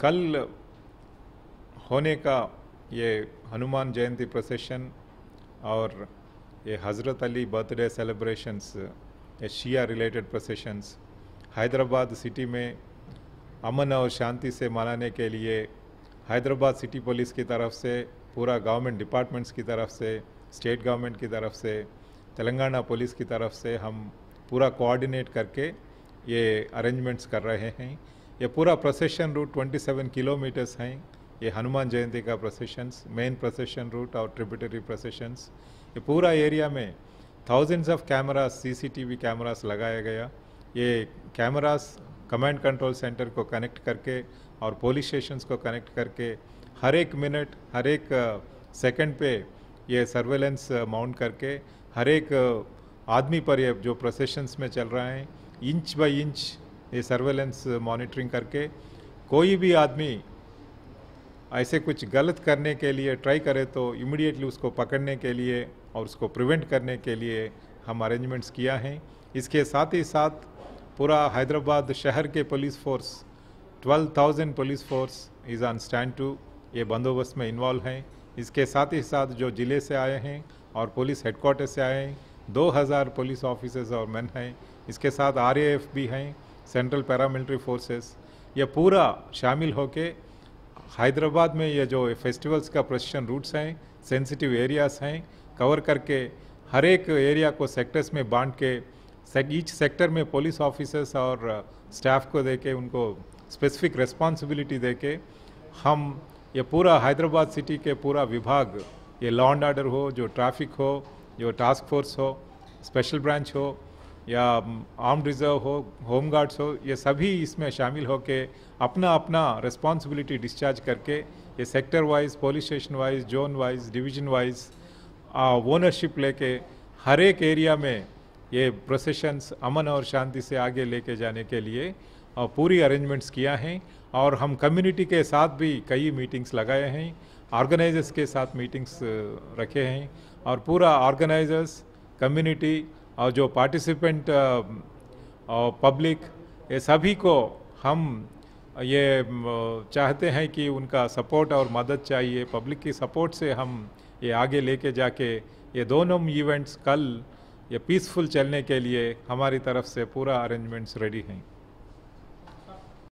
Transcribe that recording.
कल होने का ये हनुमान जयंती प्रोसेशन और ये हज़रत अली बर्थडे सेलिब्रेशंस ये Shia related processions Hyderabad city में अमन और शांति से मनाने के लिए हैदराबाद सिटी पुलिस की तरफ से पूरा गवर्नमेंट डिपार्टमेंट्स की तरफ से स्टेट गवर्नमेंट की तरफ से तेलंगाना पुलिस की तरफ से हम पूरा कोऑर्डिनेट करके ये अरेंजमेंट्स कर रहे हैं ये पूरा प्रोसेशन रूट 27 किलोमीटर्स हैं ये हनुमान जयंती का प्रोसेशंस मेन प्रोसेशन रूट और ट्रिब्यूटरी प्रोसेशंस ये पूरा एरिया में thousands of cameras CCTV cameras लगाया गया ये कैमरास कमांड कंट्रोल सेंटर को कनेक्ट करके और पोलिस स्टेशन को कनेक्ट करके हर एक मिनट हर एक सेकेंड पे ये सर्वेलेंस माउंट करके हर एक आदमी पर ये जो प्रोसेशंस में चल रहा है इंच बाई इंच ये सर्वेलेंस मॉनिटरिंग करके कोई भी आदमी ऐसे कुछ गलत करने के लिए ट्राई करे तो इमिडिएटली उसको पकड़ने के लिए और उसको प्रिवेंट करने के लिए हम अरेंजमेंट्स किया हैं इसके साथ ही साथ पूरा हैदराबाद शहर के police force 12,000 police force is on stand to ये बंदोबस्त में इन्वॉल्व हैं इसके साथ ही साथ जो ज़िले से आए हैं और पुलिस हेडकोार्टर से आए हैं दो पुलिस ऑफिसर्स और मैन हैं इसके साथ आर भी हैं सेंट्रल पैरामिलिट्री फोर्सेस यह पूरा शामिल होके हैदराबाद में यह जो फेस्टिवल्स का प्रशिक्षण रूट्स हैं सेंसिटिव एरियाज हैं कवर करके हर एक एरिया को सेक्टर्स में बांट के ईच सेक्टर में पुलिस ऑफिसर्स और स्टाफ को दे के उनको स्पेसिफिक रेस्पॉन्सिबिलिटी दे के हम ये पूरा हैदराबाद सिटी के पूरा विभाग ये लॉ एंड ऑर्डर हो जो ट्रैफिक हो जो टास्क फोर्स हो स्पेशल ब्रांच हो या आर्म रिजर्व हो होम गार्ड्स हो ये सभी इसमें शामिल के अपना अपना रिस्पॉन्सिबिलिटी डिस्चार्ज करके ये sector wise police station wise zone wise division wise ownership लेके हर एक एरिया में ये प्रोसेशंस अमन और शांति से आगे लेके जाने के लिए पूरी अरेंजमेंट्स किया हैं और हम कम्युनिटी के साथ भी कई मीटिंग्स लगाए हैं ऑर्गेनाइजर्स के साथ मीटिंग्स रखे हैं और पूरा ऑर्गेनाइजर्स कम्युनिटी और जो पार्टिसिपेंट uh, और पब्लिक ये सभी को हम ये uh, चाहते हैं कि उनका सपोर्ट और मदद चाहिए पब्लिक की सपोर्ट से हम ये आगे लेके जाके ये दोनों इवेंट्स कल ये पीसफुल चलने के लिए हमारी तरफ से पूरा अरेंजमेंट्स रेडी हैं